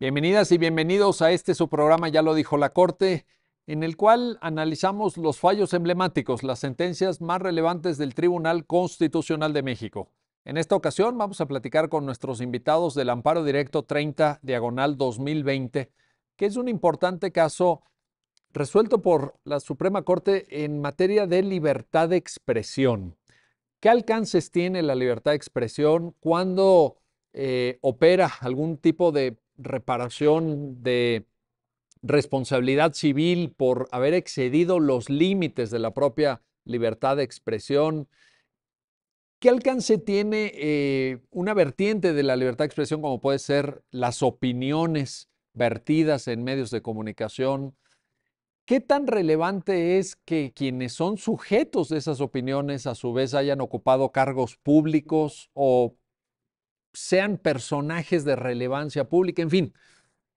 Bienvenidas y bienvenidos a este su programa, ya lo dijo la Corte, en el cual analizamos los fallos emblemáticos, las sentencias más relevantes del Tribunal Constitucional de México. En esta ocasión vamos a platicar con nuestros invitados del Amparo Directo 30 Diagonal 2020, que es un importante caso resuelto por la Suprema Corte en materia de libertad de expresión. ¿Qué alcances tiene la libertad de expresión cuando eh, opera algún tipo de reparación de responsabilidad civil por haber excedido los límites de la propia libertad de expresión. ¿Qué alcance tiene eh, una vertiente de la libertad de expresión como puede ser las opiniones vertidas en medios de comunicación? ¿Qué tan relevante es que quienes son sujetos de esas opiniones a su vez hayan ocupado cargos públicos o sean personajes de relevancia pública, en fin.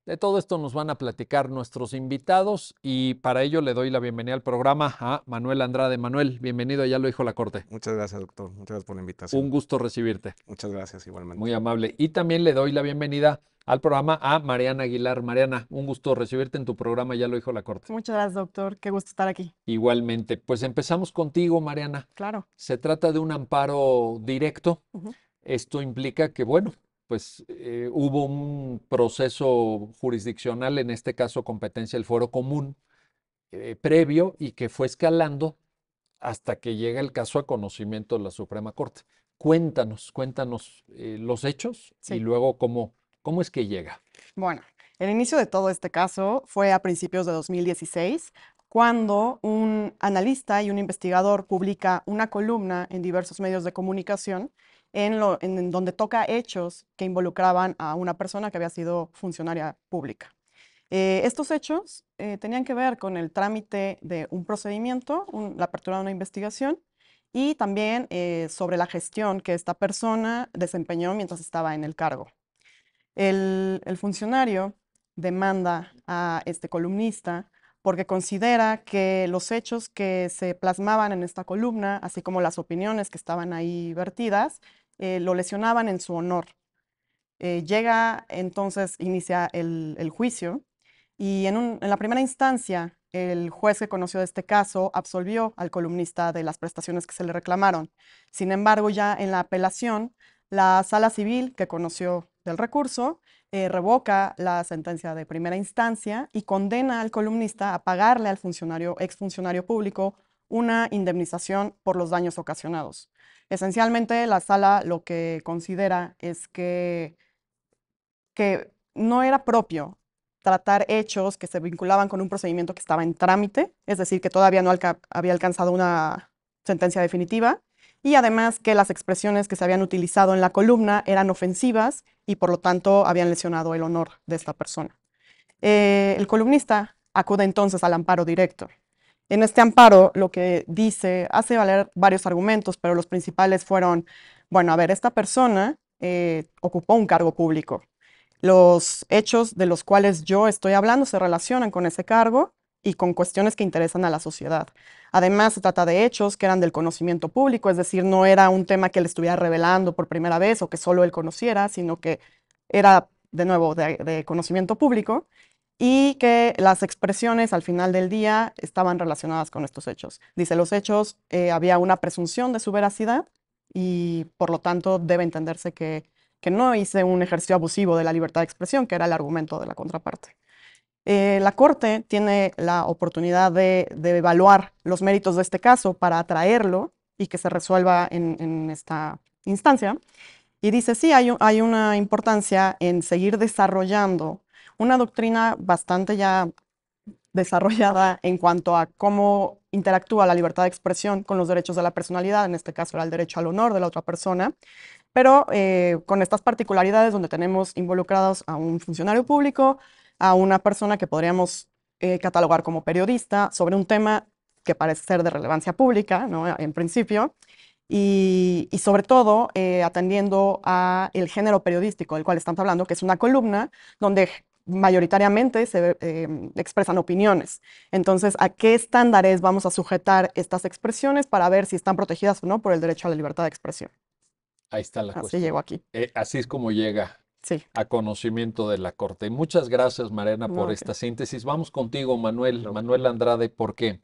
De todo esto nos van a platicar nuestros invitados y para ello le doy la bienvenida al programa a Manuel Andrade. Manuel, bienvenido, ya lo dijo la Corte. Muchas gracias, doctor. Muchas gracias por la invitación. Un gusto recibirte. Muchas gracias, igualmente. Muy amable. Y también le doy la bienvenida al programa a Mariana Aguilar. Mariana, un gusto recibirte en tu programa, ya lo dijo la Corte. Muchas gracias, doctor. Qué gusto estar aquí. Igualmente. Pues empezamos contigo, Mariana. Claro. Se trata de un amparo directo. Esto implica que, bueno, pues eh, hubo un proceso jurisdiccional, en este caso competencia del foro común, eh, previo y que fue escalando hasta que llega el caso a conocimiento de la Suprema Corte. Cuéntanos, cuéntanos eh, los hechos y luego cómo, cómo es que llega. Bueno, el inicio de todo este caso fue a principios de 2016, cuando un analista y un investigador publica una columna en diversos medios de comunicación en, donde toca hechos que involucraban a una persona que había sido funcionaria pública. Eh, estos hechos eh, tenían que ver con el trámite de un procedimiento, la apertura de una investigación y también eh, sobre la gestión que esta persona desempeñó mientras estaba en el cargo. el funcionario demanda a este columnista porque considera que los hechos que se plasmaban en esta columna, así como las opiniones que estaban ahí vertidas, eh, lo lesionaban en su honor. Eh, llega entonces, inicia el, juicio y en, la primera instancia el juez que conoció de este caso absolvió al columnista de las prestaciones que se le reclamaron. Sin embargo, ya en la apelación, la sala civil que conoció del recurso eh, revoca la sentencia de primera instancia y condena al columnista a pagarle al funcionario, exfuncionario público una indemnización por los daños ocasionados. Esencialmente, la sala lo que considera es que, que no era propio tratar hechos que se vinculaban con un procedimiento que estaba en trámite, es decir, que todavía no había alcanzado una sentencia definitiva, y además que las expresiones que se habían utilizado en la columna eran ofensivas y por lo tanto habían lesionado el honor de esta persona. Eh, el columnista acude entonces al amparo directo en este amparo lo que dice hace valer varios argumentos, pero los principales fueron, bueno, a ver, esta persona eh, ocupó un cargo público. Los hechos de los cuales yo estoy hablando se relacionan con ese cargo y con cuestiones que interesan a la sociedad. Además, se trata de hechos que eran del conocimiento público, es decir, no era un tema que él estuviera revelando por primera vez o que solo él conociera, sino que era, de nuevo, de conocimiento público y que las expresiones al final del día estaban relacionadas con estos hechos. Dice, los hechos eh, había una presunción de su veracidad y por lo tanto debe entenderse que, no hice un ejercicio abusivo de la libertad de expresión, que era el argumento de la contraparte. Eh, la Corte tiene la oportunidad de, evaluar los méritos de este caso para atraerlo y que se resuelva en, esta instancia. Y dice, sí, hay una importancia en seguir desarrollando una doctrina bastante ya desarrollada en cuanto a cómo interactúa la libertad de expresión con los derechos de la personalidad, en este caso era el derecho al honor de la otra persona, pero eh, con estas particularidades donde tenemos involucrados a un funcionario público, a una persona que podríamos eh, catalogar como periodista sobre un tema que parece ser de relevancia pública, ¿no? en principio, y, sobre todo eh, atendiendo a el género periodístico del cual estamos hablando, que es una columna donde mayoritariamente se eh, expresan opiniones. Entonces, ¿a qué estándares vamos a sujetar estas expresiones para ver si están protegidas o no por el derecho a la libertad de expresión? Ahí está la cuestión. Así llegó aquí. Eh, así es como llega sí. a conocimiento de la Corte. Muchas gracias, Mariana, por esta síntesis. Vamos contigo, Manuel, Manuel Andrade, porque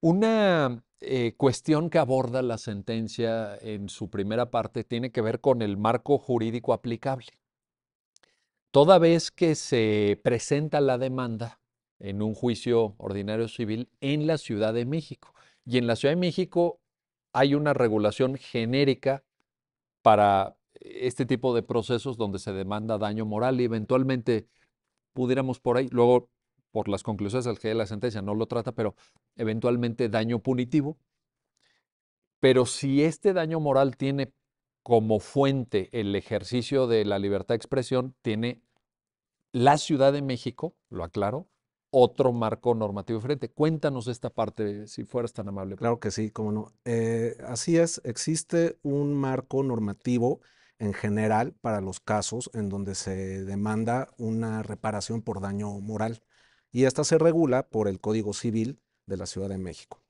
una eh, cuestión que aborda la sentencia en su primera parte tiene que ver con el marco jurídico aplicable. Toda vez que se presenta la demanda en un juicio ordinario civil en la Ciudad de México. Y en la Ciudad de México hay una regulación genérica para este tipo de procesos donde se demanda daño moral y eventualmente pudiéramos por ahí, luego por las conclusiones al que la sentencia no lo trata, pero eventualmente daño punitivo. Pero si este daño moral tiene como fuente el ejercicio de la libertad de expresión, tiene la Ciudad de México, lo aclaro, otro marco normativo diferente. Cuéntanos esta parte, si fueras tan amable. Claro que sí, cómo no. Eh, así es, existe un marco normativo en general para los casos en donde se demanda una reparación por daño moral. Y esta se regula por el Código Civil de la Ciudad de México.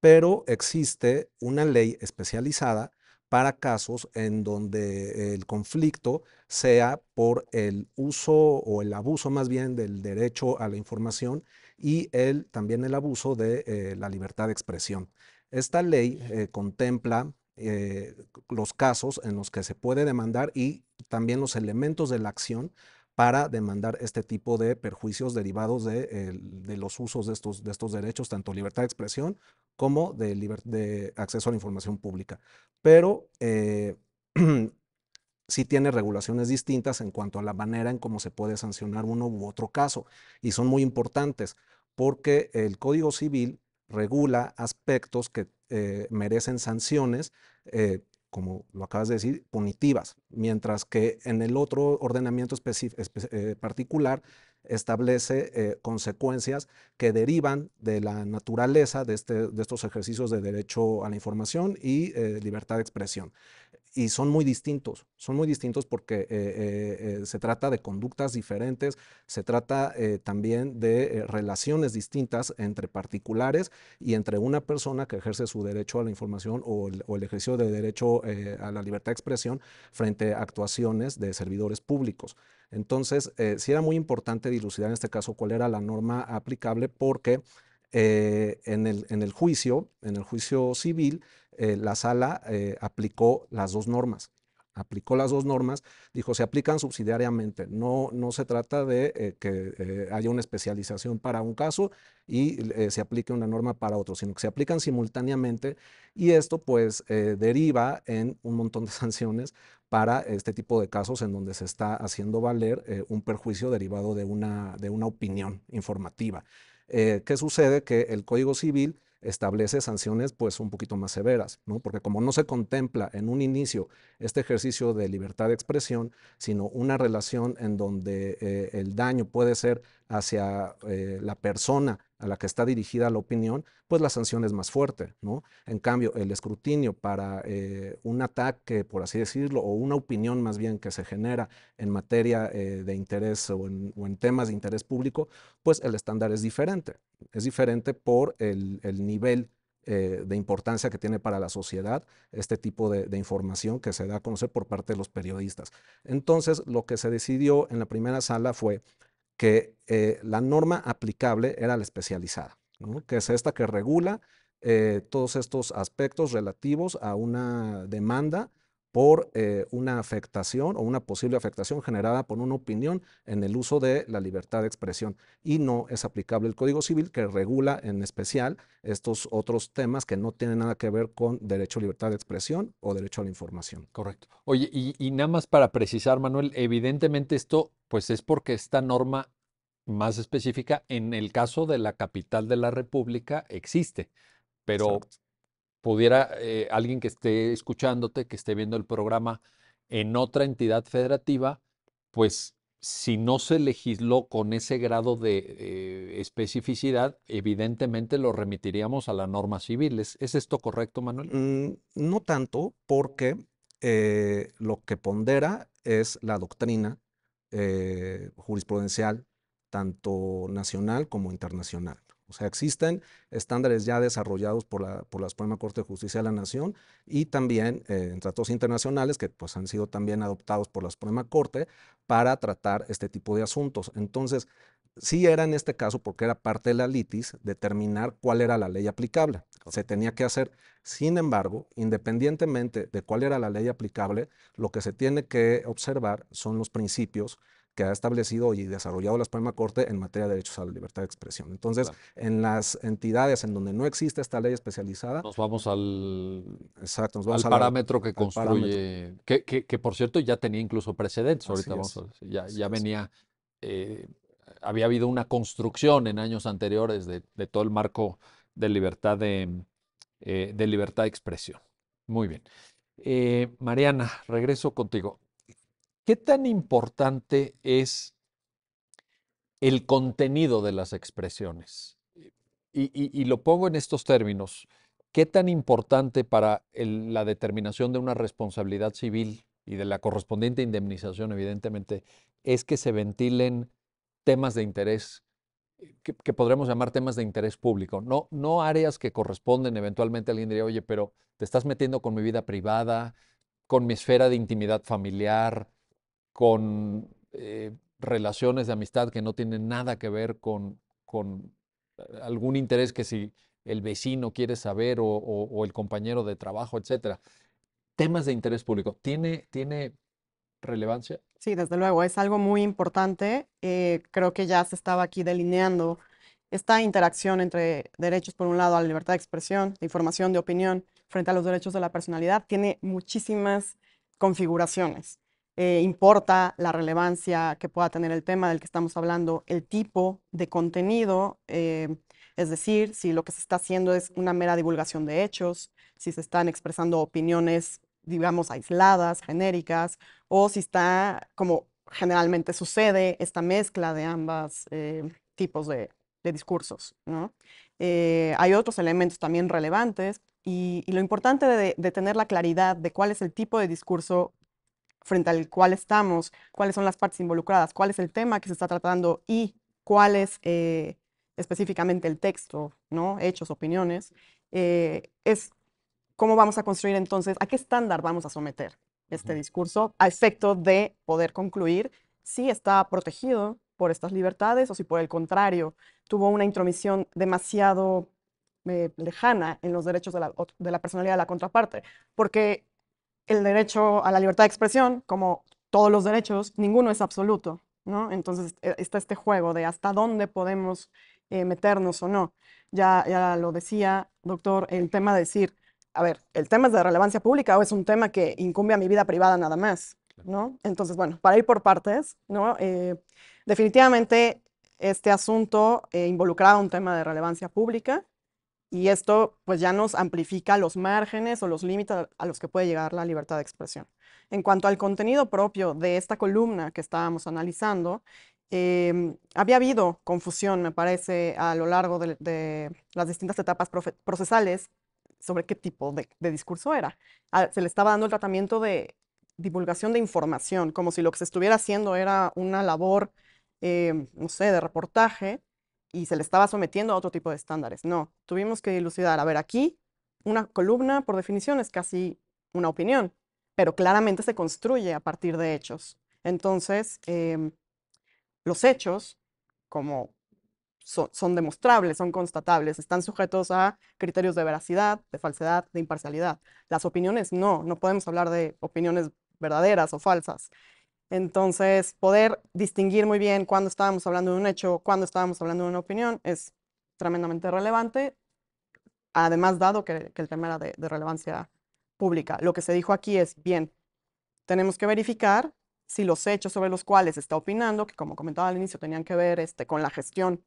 Pero existe una ley especializada para casos en donde el conflicto sea por el uso o el abuso más bien del derecho a la información y el, también el abuso de eh, la libertad de expresión. Esta ley eh, contempla eh, los casos en los que se puede demandar y también los elementos de la acción para demandar este tipo de perjuicios derivados de, los usos de estos, derechos, tanto libertad de expresión como de, acceso a la información pública. Pero eh, sí tiene regulaciones distintas en cuanto a la manera en cómo se puede sancionar uno u otro caso, y son muy importantes porque el Código Civil regula aspectos que eh, merecen sanciones eh, como lo acabas de decir, punitivas, mientras que en el otro ordenamiento eh, particular establece eh, consecuencias que derivan de la naturaleza este, de, estos ejercicios de derecho a la información y eh, libertad de expresión y son muy distintos, son muy distintos porque eh, eh, eh, se trata de conductas diferentes, se trata también de relaciones distintas entre particulares y entre una persona que ejerce su derecho a la información o el, o el ejercicio de derecho a la libertad de expresión frente a actuaciones de servidores públicos. Entonces, sí era muy importante dilucidar en este caso cuál era la norma aplicable porque eh, en, el, juicio, en el juicio civil, eh, la sala eh, aplicó las dos normas. Aplicó las dos normas, dijo, se aplican subsidiariamente. No, se trata de que haya una especialización para un caso y se aplique una norma para otro, sino que se aplican simultáneamente y esto pues deriva en un montón de sanciones para este tipo de casos en donde se está haciendo valer un perjuicio derivado de de una opinión informativa. Eh, ¿Qué sucede? Que el Código Civil establece sanciones pues un poquito más severas, ¿no? Porque como no se contempla en un inicio este ejercicio de libertad de expresión, sino una relación en donde eh, el daño puede ser hacia eh, la persona a la que está dirigida la opinión, pues la sanción es más fuerte, ¿no? En cambio, el escrutinio para eh, un ataque, por así decirlo, o una opinión más bien que se genera en materia eh, de interés o en, temas de interés público, pues el estándar es diferente. Es diferente por el, nivel eh, de importancia que tiene para la sociedad este tipo de, información que se da a conocer por parte de los periodistas. Entonces, lo que se decidió en la primera sala fue que eh, la norma aplicable era la especializada, que es esta que regula eh, todos estos aspectos relativos a una demanda por eh, una afectación o una posible afectación generada por una opinión en el uso de la libertad de expresión. Y no es aplicable el Código Civil que regula en especial estos otros temas que no tienen nada que ver con derecho a libertad de expresión o derecho a la información. Correcto. Oye, y, nada más para precisar, Manuel, evidentemente esto pues es porque esta norma más específica en el caso de la capital de la República existe, pero pudiera eh, alguien que esté escuchándote, que esté viendo el programa en otra entidad federativa, pues si no se legisló con ese grado de eh, especificidad, evidentemente lo remitiríamos a la norma civiles. ¿Es, esto correcto, Manuel? Mm, no tanto, porque eh, lo que pondera es la doctrina jurisprudencial, tanto nacional como internacional. O sea, existen estándares ya desarrollados por la, Suprema Corte de Justicia de la Nación y también eh, en tratados internacionales que pues, han sido también adoptados por la Suprema Corte para tratar este tipo de asuntos. Entonces, sí era en este caso, porque era parte de la litis, determinar cuál era la ley aplicable. Se tenía que hacer. Sin embargo, independientemente de cuál era la ley aplicable, lo que se tiene que observar son los principios que ha establecido y desarrollado la Suprema Corte en materia de derechos a la libertad de expresión. Entonces, en las entidades en donde no existe esta ley especializada... Nos vamos al, Exacto, nos vamos al, parámetro que construye, Que, por cierto ya tenía incluso precedentes, ahorita vamos ya, venía... Eh, había habido una construcción en años anteriores de, todo el marco de libertad de, eh, libertad de expresión. Muy bien. Eh, Mariana, regreso contigo. ¿Qué tan importante es el contenido de las expresiones? Y, lo pongo en estos términos. ¿Qué tan importante para la determinación de una responsabilidad civil y de la correspondiente indemnización, evidentemente, es que se ventilen temas de interés que, que, podremos llamar temas de interés público, no, no áreas que corresponden. Eventualmente alguien diría, oye, pero te estás metiendo con mi vida privada, con mi esfera de intimidad familiar, con eh, relaciones de amistad que no tienen nada que ver con, eh, algún interés que si el vecino quiere saber o, el compañero de trabajo, etcétera. Temas de interés público. ¿Tiene, tiene relevancia? Sí, desde luego, es algo muy importante. Eh, creo que ya se estaba aquí delineando esta interacción entre derechos, por un lado, a la libertad de expresión, de información, de opinión, frente a los derechos de la personalidad, tiene muchísimas configuraciones. Eh, importa la relevancia que pueda tener el tema del que estamos hablando, el tipo de contenido, eh, es decir, si lo que se está haciendo es una mera divulgación de hechos, si se están expresando opiniones, digamos, aisladas, genéricas, o si está, como generalmente sucede, esta mezcla de ambas eh, tipos de, discursos. hay otros elementos también relevantes, y, lo importante de, de, tener la claridad de cuál es el tipo de discurso frente al cual estamos, cuáles son las partes involucradas, cuál es el tema que se está tratando y cuál es eh, específicamente el texto, ¿no? hechos, opiniones, eh, es cómo vamos a construir entonces, a qué estándar vamos a someter este discurso a efecto de poder concluir si está protegido por estas libertades o si por el contrario tuvo una intromisión demasiado eh, lejana en los derechos de la, de la personalidad de la contraparte. Porque el derecho a la libertad de expresión, como todos los derechos, ninguno es absoluto, ¿no? Entonces e, está este juego de hasta dónde podemos eh, meternos o no. Ya, ya lo decía, doctor, el tema de decir, a ver, ¿el tema es de relevancia pública o es un tema que incumbe a mi vida privada nada más? ¿no? Entonces, bueno, para ir por partes, ¿no? Eh, definitivamente este asunto eh, involucraba un tema de relevancia pública y esto pues ya nos amplifica los márgenes o los límites a los que puede llegar la libertad de expresión. En cuanto al contenido propio de esta columna que estábamos analizando, em, había habido confusión, me parece, a lo largo de, las distintas etapas procesales sobre qué tipo de, discurso era. Ah, se le estaba dando el tratamiento de divulgación de información, como si lo que se estuviera haciendo era una labor, em, no sé, de reportaje, y se le estaba sometiendo a otro tipo de estándares. No, tuvimos que dilucidar, a ver, aquí una columna por definición es casi una opinión, pero claramente se construye a partir de hechos. Entonces, em, los hechos, como son demostrables, son constatables, están sujetos a criterios de veracidad, de falsedad, de imparcialidad. Las opiniones no, no podemos hablar de opiniones verdaderas o falsas. Entonces, poder distinguir muy bien cuándo estábamos hablando de un hecho, cuándo estábamos hablando de una opinión, es tremendamente relevante, además dado que, el tema era de, relevancia pública. Lo que se dijo aquí es, bien, tenemos que verificar si los hechos sobre los cuales está opinando, que como comentaba al inicio, tenían que ver este, con la gestión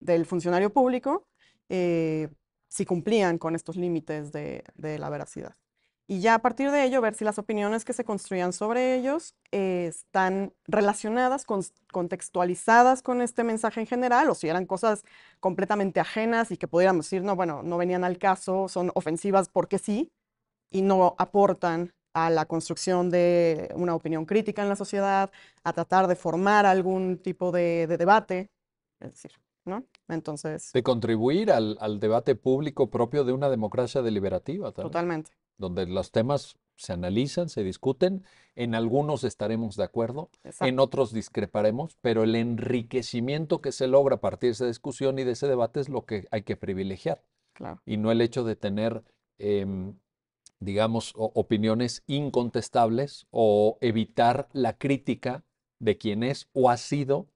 del funcionario público, eh, si cumplían con estos límites de la veracidad y ya a partir de ello ver si las opiniones que se construían sobre ellos eh, están relacionadas, con, contextualizadas con este mensaje en general, o si eran cosas completamente ajenas y que pudiéramos decir, no, bueno, no venían al caso, son ofensivas porque sí, y no aportan a la construcción de una opinión crítica en la sociedad, a tratar de formar algún tipo de, debate, es decir, ¿no? Entonces... De contribuir al, al, debate público propio de una democracia deliberativa. También. Totalmente donde los temas se analizan, se discuten, en algunos estaremos de acuerdo, en otros discreparemos, pero el enriquecimiento que se logra a partir de esa discusión y de ese debate es lo que hay que privilegiar. Y no el hecho de tener, em, digamos, opiniones incontestables o evitar la crítica de quien es o ha sido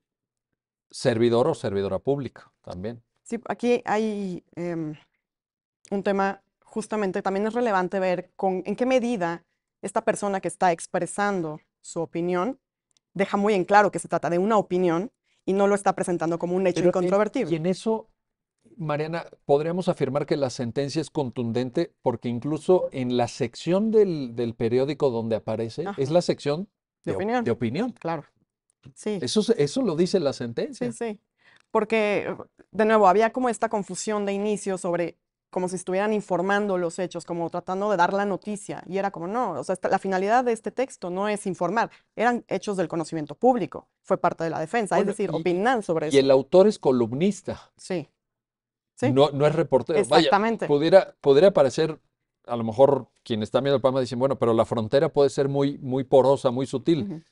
servidor o servidora pública también. Sí, aquí hay em, un tema justamente también es relevante ver en qué medida esta persona que está expresando su opinión deja muy en claro que se trata de una opinión y no lo está presentando como un hecho eh, incontrovertible. y en eso, Mariana, podríamos afirmar que la sentencia es contundente porque incluso en la sección del, periódico donde aparece es la sección de, opinión. de opinión. Claro. Sí. Eso, eso lo dice la sentencia. Sí, sí. Porque, de nuevo, había como esta confusión de inicio sobre como si estuvieran informando los hechos, como tratando de dar la noticia. Y era como, no, o sea, la finalidad de este texto no es informar, eran hechos del conocimiento público, fue parte de la defensa, es decir, opinan sobre y eso. Y el autor es columnista. Sí. ¿Sí? No, no es reportero. Exactamente. Vaya, pudiera, parecer a lo mejor quien está viendo el programa dicen, bueno, pero la frontera puede ser muy, muy porosa, muy sutil.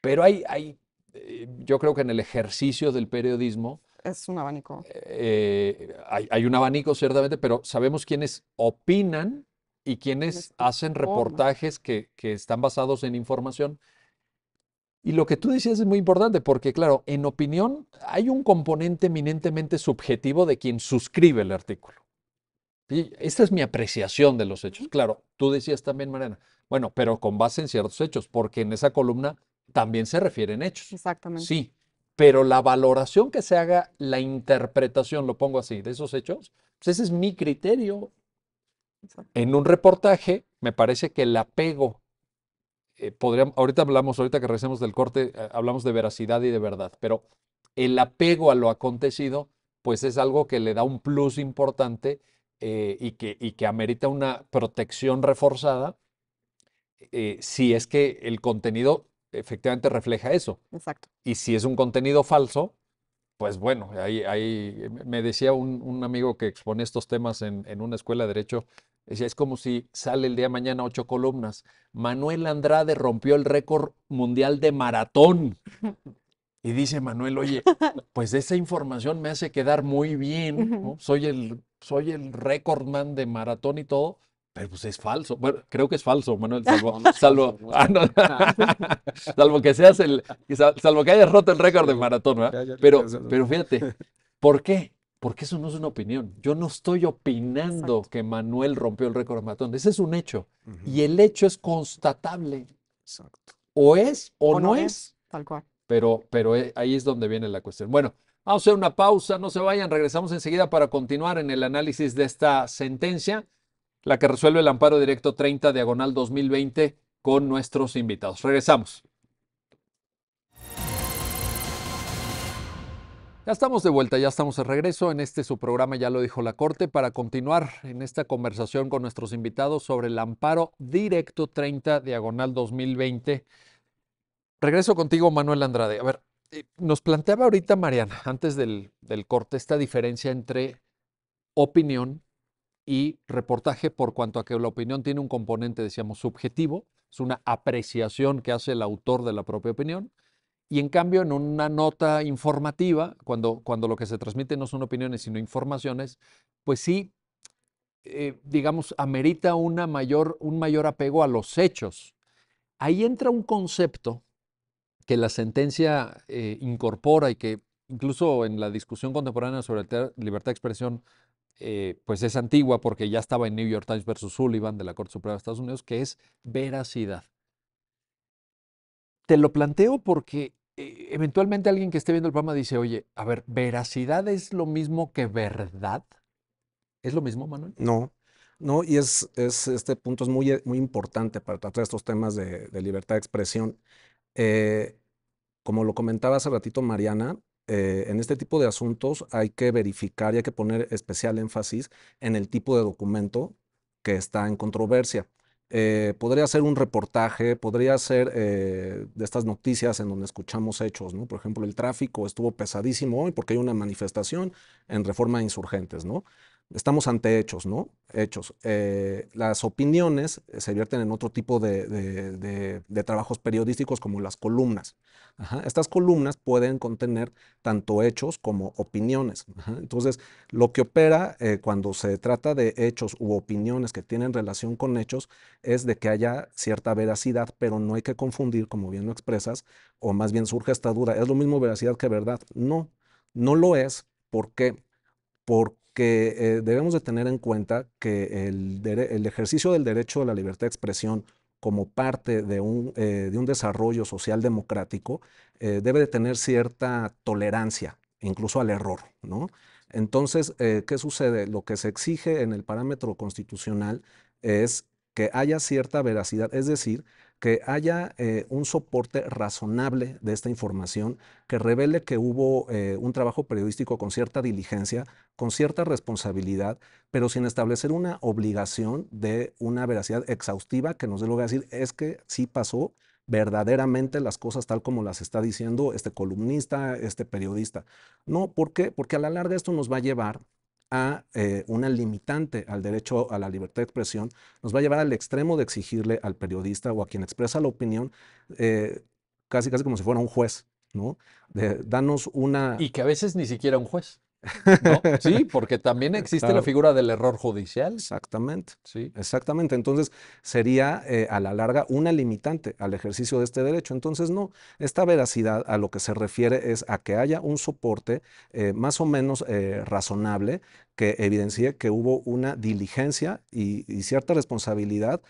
Pero hay, hay, eh, yo creo que en el ejercicio del periodismo es un abanico. Eh, hay, un abanico, ciertamente, pero sabemos quiénes opinan y quiénes hacen reportajes que, están basados en información. Y lo que tú decías es muy importante, porque claro, en opinión hay un componente eminentemente subjetivo de quien suscribe el artículo. Esta es mi apreciación de los hechos. Claro, tú decías también, Mariana, bueno, pero con base en ciertos hechos, porque en esa columna también se refieren hechos. Exactamente. Sí, pero la valoración que se haga, la interpretación, lo pongo así, de esos hechos, pues, ese es mi criterio. En un reportaje, me parece que el apego, eh, podríamos, ahorita hablamos, ahorita que regresemos del corte, eh, hablamos de veracidad y de verdad, pero el apego a lo acontecido, pues es algo que le da un plus importante eh, y, que, y que amerita una protección reforzada. si es que el contenido efectivamente refleja eso. Exacto. Y si es un contenido falso, pues bueno, ahí, ahí me decía un, amigo que expone estos temas en, una escuela de derecho, decía, es como si sale el día de mañana ocho columnas. Manuel Andrade rompió el récord mundial de maratón. Y dice Manuel, oye, pues esa información me hace quedar muy bien, soy el, soy el récord man de maratón y todo, pero pues es falso. Bueno, creo que es falso, Manuel, salvo, ah, salvo, que seas el, salvo que hayas roto el récord de maratón, ¿verdad? Pero, pero fíjate, ¿por qué? Porque eso no es una opinión. Yo no estoy opinando que Manuel rompió el récord de maratón. Ese es un hecho. Y el hecho es constatable. Exacto. O es o, no, es. es. Tal cual. Pero, pero eh, ahí es donde viene la cuestión. Bueno, Vamos a hacer una pausa, no se vayan, regresamos enseguida para continuar en el análisis de esta sentencia la que resuelve el amparo directo 30 diagonal 2020 con nuestros invitados. Regresamos. Ya estamos de vuelta, ya estamos de regreso en este su programa, ya lo dijo la Corte, para continuar en esta conversación con nuestros invitados sobre el amparo directo 30 diagonal 2020. Regreso contigo, Manuel Andrade. A ver, eh, nos planteaba ahorita Mariana, antes del, del corte, esta diferencia entre opinión y reportaje por cuanto a que la opinión tiene un componente, decíamos, subjetivo, es una apreciación que hace el autor de la propia opinión, y en cambio en una nota informativa, cuando, cuando lo que se transmite no son opiniones, sino informaciones, pues sí, eh, digamos, amerita una mayor, un mayor apego a los hechos. Ahí entra un concepto que la sentencia eh, incorpora y que incluso en la discusión contemporánea sobre libertad de expresión eh, pues es antigua porque ya estaba en New York Times versus Sullivan de la Corte Suprema de Estados Unidos, que es veracidad. Te lo planteo porque eh, eventualmente alguien que esté viendo el programa dice, oye, a ver, veracidad es lo mismo que verdad. ¿Es lo mismo, Manuel? No, no, y es, es este punto es muy, muy importante para tratar estos temas de, libertad de expresión. Eh, como lo comentaba hace ratito Mariana, eh, en este tipo de asuntos hay que verificar y hay que poner especial énfasis en el tipo de documento que está en controversia. Eh, podría ser un reportaje, podría ser eh, de estas noticias en donde escuchamos hechos, ¿no? Por ejemplo, el tráfico estuvo pesadísimo hoy porque hay una manifestación en reforma de insurgentes, ¿no? estamos ante hechos, ¿no? Hechos. Eh, las opiniones eh, se vierten en otro tipo de, trabajos periodísticos como las columnas. Estas columnas pueden contener tanto hechos como opiniones. Entonces, lo que opera eh, cuando se trata de hechos u opiniones que tienen relación con hechos es de que haya cierta veracidad, pero no hay que confundir, como bien lo expresas, o más bien surge esta duda, ¿es lo mismo veracidad que verdad? No, no lo es. ¿Por qué? Porque que eh, debemos de tener en cuenta que el, ejercicio del derecho a la libertad de expresión como parte de un, eh, de un desarrollo social democrático eh, debe de tener cierta tolerancia, incluso al error, ¿no? Entonces, ¿qué sucede? Lo que se exige en el parámetro constitucional es que haya cierta veracidad, es decir, que haya eh, un soporte razonable de esta información, que revele que hubo eh, un trabajo periodístico con cierta diligencia, con cierta responsabilidad, pero sin establecer una obligación de una veracidad exhaustiva que nos dé lugar a decir es que sí pasó verdaderamente las cosas tal como las está diciendo este columnista, este periodista. No, ¿por qué? Porque a la larga esto nos va a llevar eh, una limitante al derecho a la libertad de expresión, nos va a llevar al extremo de exigirle al periodista o a quien expresa la opinión, eh, casi casi como si fuera un juez, ¿no? De, danos una... Y que a veces ni siquiera un juez. Sí, porque también existe la figura del error judicial. Exactamente. Sí. Exactamente. Entonces sería eh, a la larga una limitante al ejercicio de este derecho. Entonces, no, esta veracidad a lo que se refiere es a que haya un soporte eh, más o menos eh, razonable que evidencie que hubo una diligencia y, y cierta responsabilidad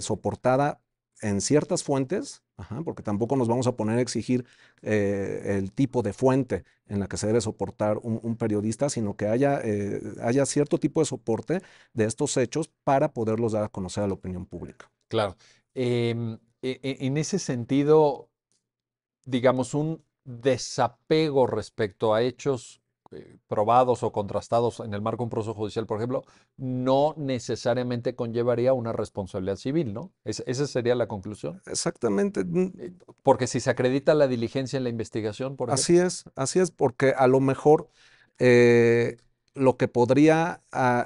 soportada en ciertas fuentes, porque tampoco nos vamos a poner a exigir eh, el tipo de fuente en la que se debe soportar un, periodista, sino que haya, eh, haya cierto tipo de soporte de estos hechos para poderlos dar a conocer a la opinión pública. Claro. Em, e, e, en ese sentido, digamos, un desapego respecto a hechos eh, probados o contrastados en el marco de un proceso judicial, por ejemplo, no necesariamente conllevaría una responsabilidad civil, ¿no? esa sería la conclusión. Exactamente. Eh, porque si se acredita la diligencia en la investigación, por ejemplo. Así es, así es, porque a lo mejor eh, lo que podría ah,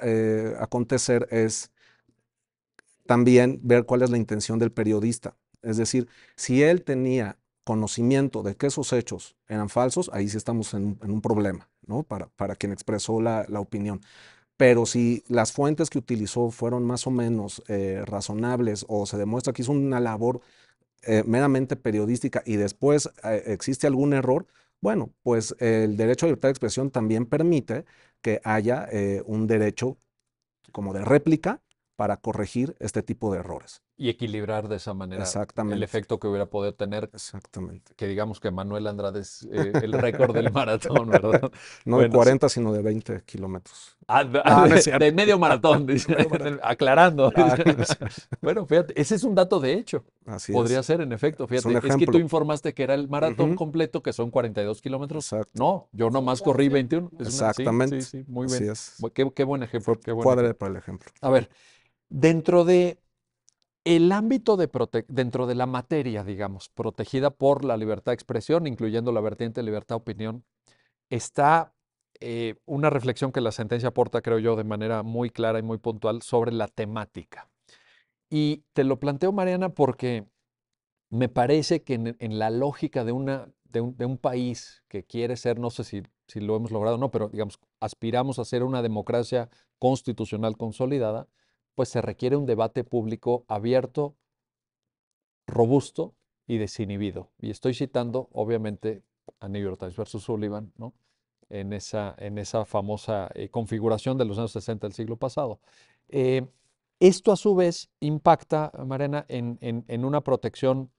acontecer es también ver cuál es la intención del periodista. Es decir, si él tenía conocimiento de que esos hechos eran falsos, ahí sí estamos en, un problema, ¿no? Para, para quien expresó la, opinión. Pero si las fuentes que utilizó fueron más o menos eh, razonables o se demuestra que es una labor eh, meramente periodística y después eh, existe algún error, bueno, pues el derecho a libertad de expresión también permite que haya un derecho como de réplica para corregir este tipo de errores y equilibrar de esa manera el efecto que hubiera podido tener. Exactamente. Que digamos que Manuel Andrade es eh, el récord del maratón, No de 40, sino de 20 kilómetros. de, medio maratón, aclarando. Ah, bueno, fíjate, ese es un dato de hecho. Así Podría ser, en efecto, fíjate. Es, que tú informaste que era el maratón completo, que son 42 kilómetros. No, yo nomás corrí 21. Exactamente. sí, muy bien. Qué, buen ejemplo. cuadre para el ejemplo. A ver, dentro de el ámbito dentro de la materia, digamos, protegida por la libertad de expresión, incluyendo la vertiente de libertad de opinión, está eh, una reflexión que la sentencia aporta, creo yo, de manera muy clara y muy puntual sobre la temática. Y te lo planteo, Mariana, porque me parece que en, la lógica de, un, país que quiere ser, no sé si, si lo hemos logrado o no, pero digamos, aspiramos a ser una democracia constitucional consolidada, pues se requiere un debate público abierto, robusto y desinhibido. Y estoy citando, obviamente, a New York Times versus Sullivan, En esa, en esa famosa eh, configuración de los años 60 del siglo pasado. Eh, esto a su vez impacta, Marena, en, una protección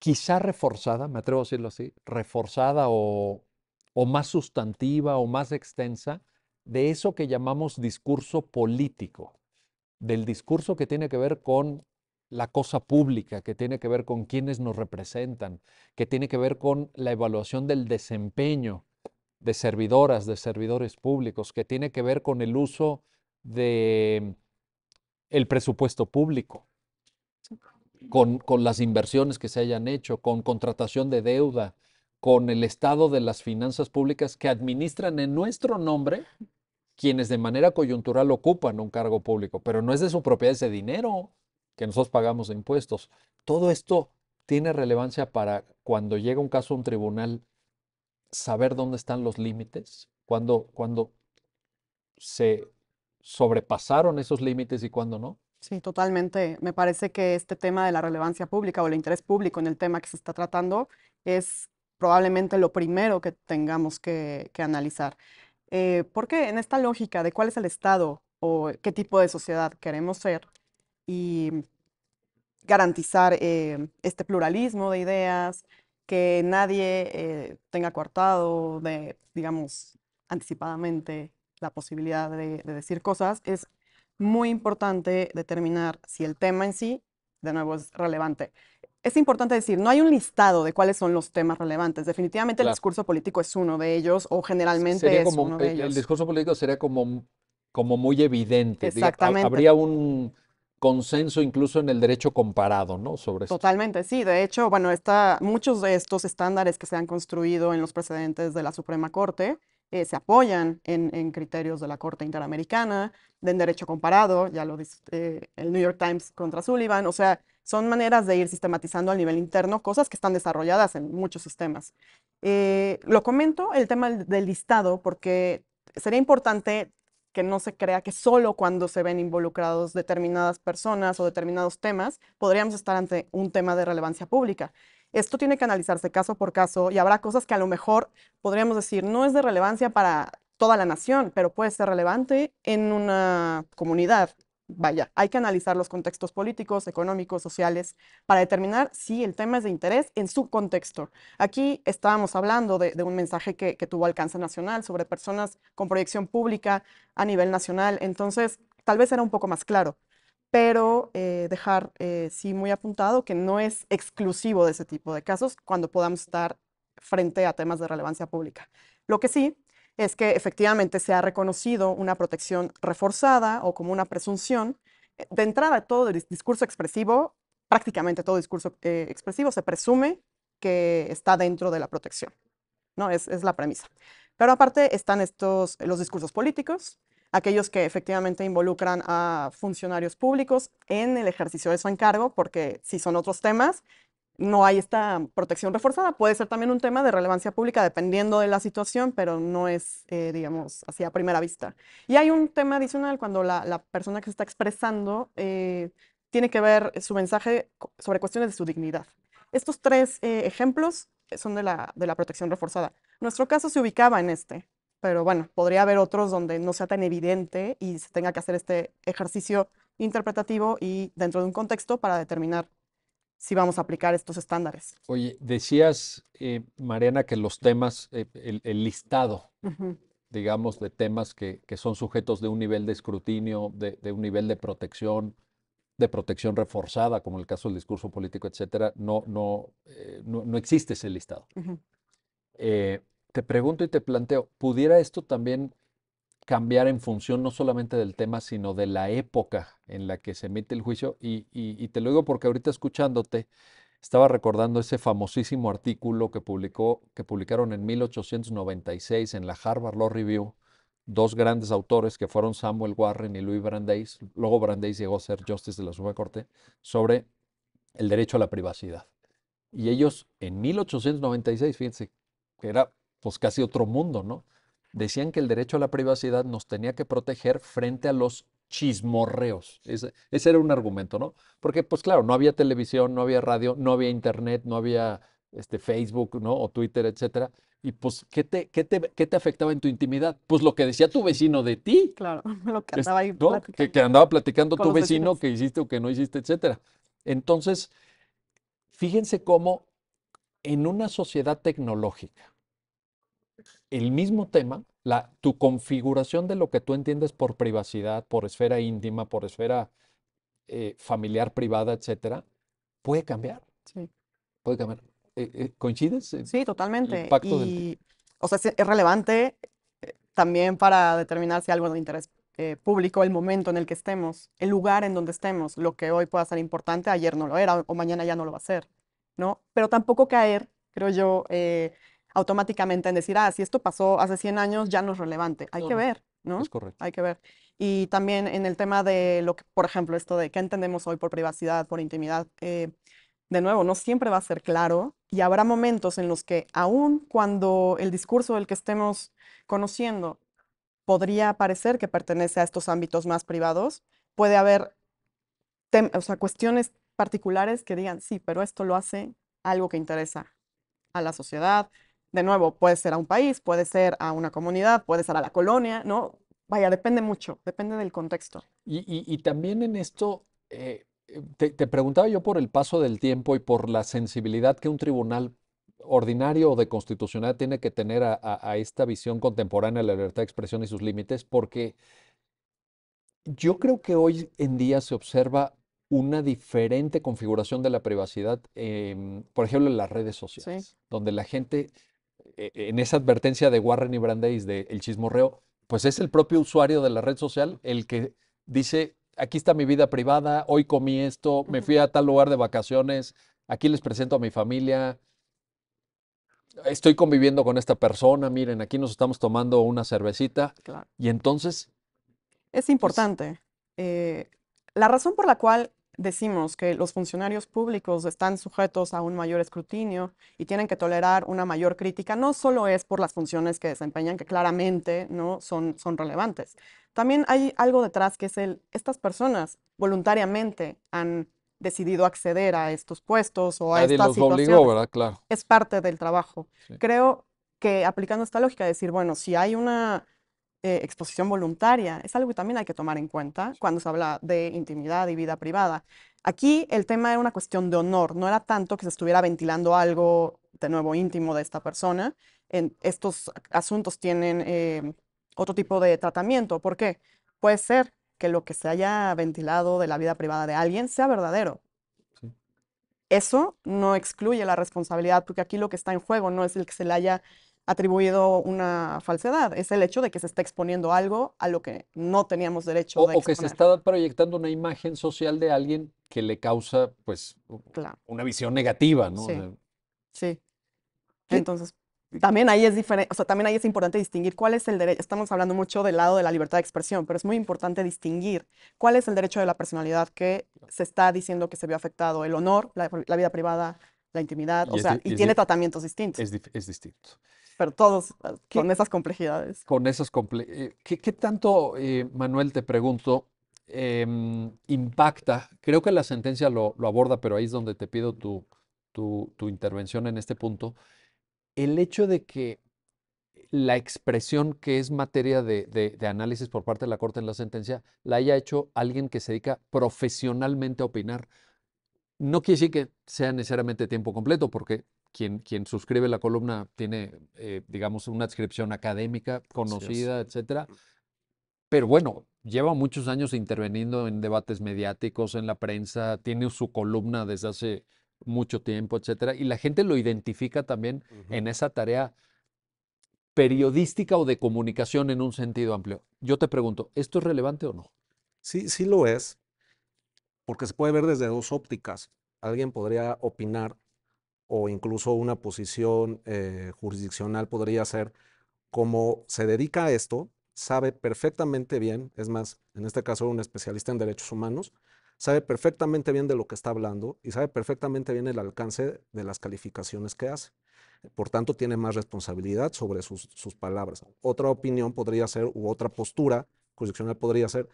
quizá reforzada, me atrevo a decirlo así, reforzada o más sustantiva o más extensa de eso que llamamos discurso político del discurso que tiene que ver con la cosa pública, que tiene que ver con quienes nos representan, que tiene que ver con la evaluación del desempeño de servidoras, de servidores públicos, que tiene que ver con el uso de mm, el presupuesto público, con las inversiones que se hayan hecho, con contratación de deuda, con el estado de las finanzas públicas que administran en nuestro nombre quienes de manera coyuntural ocupan un cargo público, pero no es de su propiedad ese dinero que nosotros pagamos de impuestos. Todo esto tiene relevancia para cuando llega un caso a un tribunal, saber dónde están los límites, cuando, cuando se sobrepasaron esos límites y cuándo no. Sí, totalmente. Me parece que este tema de la relevancia pública o el interés público en el tema que se está tratando es probablemente lo primero que tengamos que analizar. Eh, porque en esta lógica de cuál es el Estado o qué tipo de sociedad queremos ser y garantizar eh, este pluralismo de ideas, que nadie eh, tenga coartado de, digamos, anticipadamente la posibilidad de decir cosas, es muy importante determinar si el tema en sí, de nuevo, es relevante es importante decir, no hay un listado de cuáles son los temas relevantes. Definitivamente el discurso político es uno de ellos o generalmente es uno de e, el, El discurso político sería como, como muy evidente. Exactamente. habría un consenso incluso en el derecho comparado, ¿no? Sobre eso. Totalmente, sí. De hecho, bueno, está, muchos de estos estándares que se han construido en los precedentes de la Suprema Corte eh, se apoyan en, criterios de la Corte Interamericana, del derecho comparado, ya lo dice eh, el New York Times contra Sullivan, o sea, son maneras de ir sistematizando a nivel interno cosas que están desarrolladas en muchos sistemas. Eh, lo comento el tema del listado porque sería importante que no se crea que solo cuando se ven involucrados determinadas personas o determinados temas podríamos estar ante un tema de relevancia pública. Esto tiene que analizarse caso por caso y habrá cosas que a lo mejor podríamos decir no es de relevancia para toda la nación, pero puede ser relevante en una comunidad vaya, hay que analizar los contextos políticos, económicos, sociales, para determinar si el tema es de interés en su contexto. Aquí estábamos hablando de, un mensaje que, tuvo alcance nacional sobre personas con proyección pública a nivel nacional, entonces tal vez era un poco más claro pero eh, dejar eh, sí muy apuntado que no es exclusivo de ese tipo de casos cuando podamos estar frente a temas de relevancia pública. Lo que sí es que efectivamente se ha reconocido una protección reforzada o como una presunción. Eh, de entrada, todo discurso expresivo, prácticamente todo discurso eh, expresivo se presume que está dentro de la protección. ¿no? Es, es la premisa. Pero aparte están estos, los discursos políticos, aquellos que efectivamente involucran a funcionarios públicos en el ejercicio de su encargo, porque si son otros temas, no hay esta protección reforzada. Puede ser también un tema de relevancia pública dependiendo de la situación, pero no es, eh, digamos, así a primera vista. Y hay un tema adicional cuando la, persona que se está expresando eh, tiene que ver su mensaje sobre cuestiones de su dignidad. Estos tres eh, ejemplos son de la, de la protección reforzada. Nuestro caso se ubicaba en este, pero bueno, podría haber otros donde no sea tan evidente y se tenga que hacer este ejercicio interpretativo y dentro de un contexto para determinar si vamos a aplicar estos estándares. Oye, decías, eh, Mariana, que los temas, eh, el, listado, digamos, de temas que, son sujetos de un nivel de escrutinio, de, un nivel de protección, de protección reforzada, como el caso del discurso político, etcétera, no, no, eh, no, existe ese listado. te pregunto y te planteo, ¿pudiera esto también cambiar en función no solamente del tema, sino de la época en la que se emite el juicio. Y, te lo digo porque ahorita escuchándote, estaba recordando ese famosísimo artículo que, publicó, que publicaron en 1896 en la Harvard Law Review, dos grandes autores que fueron Samuel Warren y Louis Brandeis, luego Brandeis llegó a ser justice de la Suprema Corte, sobre el derecho a la privacidad. Y ellos en 1896, fíjense, era pues casi otro mundo, ¿no? decían que el derecho a la privacidad nos tenía que proteger frente a los chismorreos. Ese, era un argumento, ¿no? Porque, pues claro, no había televisión, no había radio, no había internet, no había este, Facebook, ¿no? O Twitter, etcétera. Y pues, ¿qué te, te, afectaba en tu intimidad? Pues lo que decía tu vecino de ti. Claro, lo que andaba ahí andaba platicando tu vecino, que hiciste o que no hiciste, etcétera. Entonces, fíjense cómo en una sociedad tecnológica, el mismo tema, tu configuración de lo que tú entiendes por privacidad, por esfera íntima, por esfera eh, familiar privada, etcétera, puede cambiar. Sí. Puede cambiar. Eh, eh, ¿Coincides? Sí, totalmente. y, O sea, es relevante también para determinar si algo de interés público, el momento en el que estemos, el lugar en donde estemos, lo que hoy pueda ser importante, ayer no lo era o mañana ya no lo va a ser, ¿no? Pero tampoco caer, creo yo, automáticamente en decir, ah, si esto pasó hace 100 años, ya no es relevante. Hay que ver, ¿no? Es correcto. Hay que ver. Y también en el tema de lo que, por ejemplo, esto de qué entendemos hoy por privacidad, por intimidad, eh, de nuevo, no siempre va a ser claro y habrá momentos en los que aun cuando el discurso del que estemos conociendo podría parecer que pertenece a estos ámbitos más privados, puede haber o sea, cuestiones particulares que digan, sí, pero esto lo hace algo que interesa a la sociedad, de nuevo, puede ser a un país, puede ser a una comunidad, puede ser a la colonia, ¿no? Vaya, depende mucho, depende del contexto. Y, también en esto, eh, te, preguntaba yo por el paso del tiempo y por la sensibilidad que un tribunal ordinario o de constitucional tiene que tener a, esta visión contemporánea de la libertad de expresión y sus límites, porque yo creo que hoy en día se observa una diferente configuración de la privacidad, em, por ejemplo, en las redes sociales, donde la gente e, e, en esa advertencia de Warren y Brandeis de el chismorreo, pues es el propio usuario de la red social el que dice, aquí está mi vida privada, hoy comí esto, me fui a tal lugar de vacaciones, aquí les presento a mi familia, estoy conviviendo con esta persona, miren, aquí nos estamos tomando una cervecita. Y entonces... Es pues importante. Eh, la razón por la cual decimos que los funcionarios públicos están sujetos a un mayor escrutinio y tienen que tolerar una mayor crítica, no solo es por las funciones que desempeñan, que claramente ¿no? son, son relevantes. También hay algo detrás que es el, estas personas voluntariamente han decidido acceder a estos puestos o a esta situación, Es parte del trabajo. Creo que aplicando esta lógica, decir, bueno, si hay una eh, exposición voluntaria. Es algo que también hay que tomar en cuenta cuando se habla de intimidad y vida privada. Aquí el tema era una cuestión de honor, no era tanto que se estuviera ventilando algo de nuevo íntimo de esta persona. En estos asuntos tienen em, otro tipo de tratamiento. ¿Por qué? Puede ser que lo que se haya ventilado de la vida privada de alguien sea verdadero. Eso no excluye la responsabilidad, porque aquí lo que está en juego no es el que se le haya atribuido una falsedad, es el hecho de que se está exponiendo algo a lo que no teníamos derecho o, de que se está proyectando una imagen social de alguien que le causa, pues, una visión negativa, ¿no? Sí. Entonces, también ahí es diferente, también ahí es importante distinguir cuál es el derecho, estamos hablando mucho del lado de la libertad de expresión, pero es muy importante distinguir cuál es el derecho de la personalidad que se está diciendo que se vio afectado, el honor, la, vida privada, la intimidad, o sea, y tiene tratamientos distintos. es distinto. Pero todos eh, con esas complejidades. Con esas complejidades. Eh, ¿Qué, tanto, eh, Manuel, te pregunto, em, impacta? Creo que la sentencia lo, aborda, pero ahí es donde te pido tu, tu, intervención en este punto. El hecho de que la expresión que es materia de, de, análisis por parte de la Corte en la sentencia la haya hecho alguien que se dedica profesionalmente a opinar. No quiere decir que sea necesariamente tiempo completo, porque quien, quien suscribe la columna tiene, eh, digamos, una descripción académica conocida, etcétera. Pero bueno, lleva muchos años interviniendo en debates mediáticos, en la prensa, tiene su columna desde hace mucho tiempo, etc. Y la gente lo identifica también en esa tarea periodística o de comunicación en un sentido amplio. Yo te pregunto, ¿esto es relevante o no? Sí, sí lo es, porque se puede ver desde dos ópticas. Alguien podría opinar o incluso una posición eh, jurisdiccional podría ser, como se dedica a esto, sabe perfectamente bien, es más, en este caso un especialista en derechos humanos, sabe perfectamente bien de lo que está hablando y sabe perfectamente bien el alcance de las calificaciones que hace. Por tanto, tiene más responsabilidad sobre sus, palabras. Otra opinión podría ser, u otra postura jurisdiccional podría ser,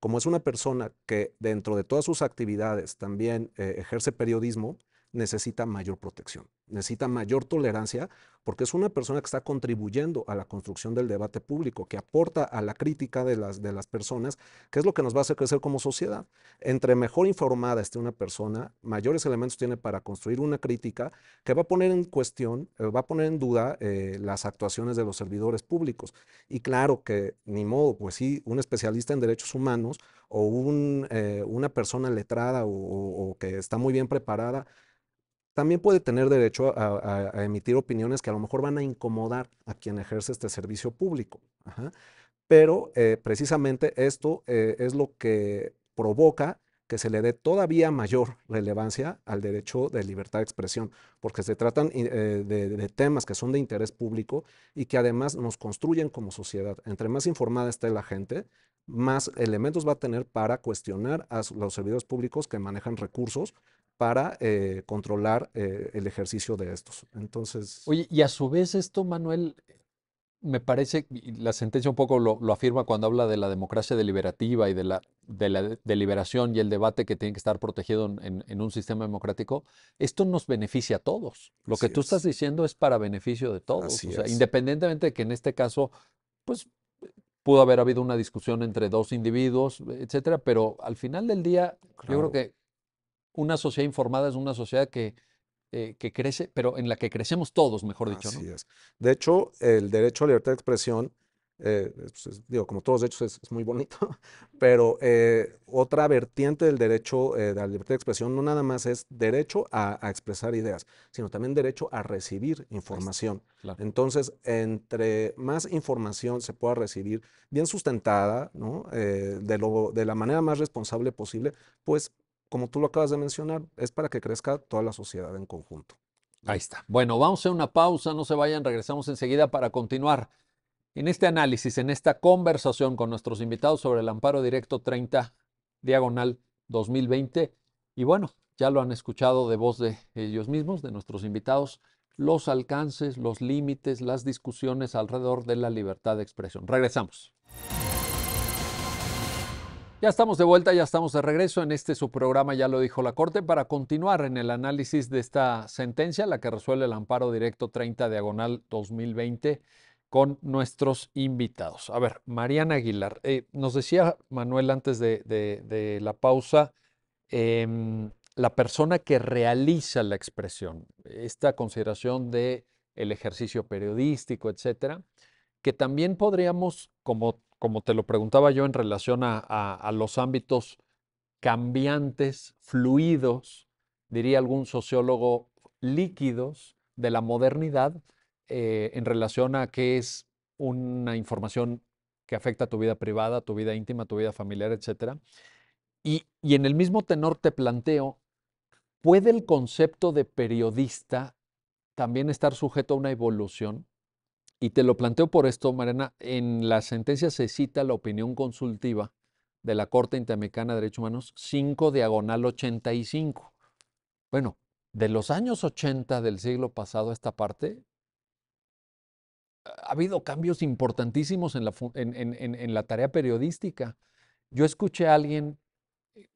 como es una persona que dentro de todas sus actividades también eh, ejerce periodismo, necesita mayor protección, necesita mayor tolerancia, porque es una persona que está contribuyendo a la construcción del debate público, que aporta a la crítica de las, de las personas, que es lo que nos va a hacer crecer como sociedad. Entre mejor informada esté una persona, mayores elementos tiene para construir una crítica que va a poner en cuestión, eh, va a poner en duda eh, las actuaciones de los servidores públicos. Y claro que ni modo, pues sí, un especialista en derechos humanos o eh, una persona letrada o que está muy bien preparada, también puede tener derecho a, emitir opiniones que a lo mejor van a incomodar a quien ejerce este servicio público. Pero eh, precisamente esto eh, es lo que provoca que se le dé todavía mayor relevancia al derecho de libertad de expresión, porque se tratan eh, de, de, temas que son de interés público y que además nos construyen como sociedad. Entre más informada esté la gente, más elementos va a tener para cuestionar a los servidores públicos que manejan recursos para eh, controlar eh, el ejercicio de estos. Entonces. Oye, y a su vez esto, Manuel, me parece, la sentencia un poco lo, afirma cuando habla de la democracia deliberativa y de la, deliberación y el debate que tiene que estar protegido en, un sistema democrático, esto nos beneficia a todos. Lo que tú estás diciendo es para beneficio de todos. independientemente de que en este caso, pues pudo haber habido una discusión entre dos individuos, etcétera, pero al final del día, yo creo que una sociedad informada es una sociedad que, eh, que crece, pero en la que crecemos todos, mejor dicho. Así es. De hecho, el derecho a la libertad de expresión, eh, digo, como todos los derechos es, muy bonito, pero eh, otra vertiente del derecho de la libertad de expresión no nada más es derecho a, expresar ideas, sino también derecho a recibir información. Entonces, entre más información se pueda recibir, bien sustentada, ¿no? de, de la manera más responsable posible, pues como tú lo acabas de mencionar, es para que crezca toda la sociedad en conjunto. Ahí está. Bueno, vamos a una pausa, no se vayan, regresamos enseguida para continuar en este análisis, en esta conversación con nuestros invitados sobre el amparo directo 30 diagonal 2020. Y bueno, ya lo han escuchado de voz de ellos mismos, de nuestros invitados, los alcances, los límites, las discusiones alrededor de la libertad de expresión. Regresamos. Ya estamos de vuelta, ya estamos de regreso en este su programa, ya lo dijo la Corte, para continuar en el análisis de esta sentencia, la que resuelve el amparo directo 30 diagonal 2020 con nuestros invitados. A ver, Mariana Aguilar, eh, nos decía Manuel antes de, la pausa, em, la persona que realiza la expresión, esta consideración de ejercicio periodístico, etcétera, que también podríamos, como como te lo preguntaba yo en relación a, los ámbitos cambiantes, fluidos, diría algún sociólogo, líquidos de la modernidad eh, en relación a qué es una información que afecta a tu vida privada, tu vida íntima, tu vida familiar, etc. y en el mismo tenor te planteo, ¿puede el concepto de periodista también estar sujeto a una evolución? Y te lo planteo por esto, Mariana. En la sentencia se cita la opinión consultiva de la Corte Interamericana de Derechos Humanos 5 diagonal 85. Bueno, de los años 80 del siglo pasado a esta parte, ha habido cambios importantísimos en la, en la tarea periodística. Yo escuché a alguien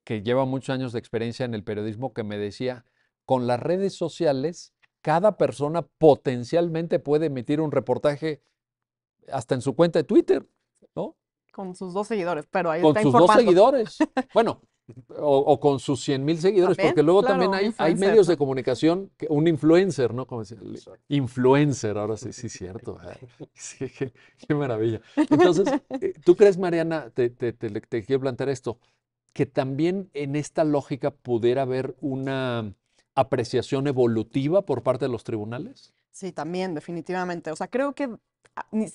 que lleva muchos años de experiencia en el periodismo que me decía, con las redes sociales cada persona potencialmente puede emitir un reportaje hasta en su cuenta de Twitter, ¿no? Con sus dos seguidores, pero ahí con sus dos seguidores. Bueno, o, con sus 100 mil seguidores, porque luego también hay, hay, medios de comunicación, un influencer, ¿no? influencer, ahora sí, sí, cierto. qué, maravilla. Entonces, eh, ¿tú crees, Mariana, te quiero plantear esto, que también en esta lógica pudiera haber una apreciación evolutiva por parte de los tribunales? Sí, también, definitivamente. O sea, creo que ah, ni,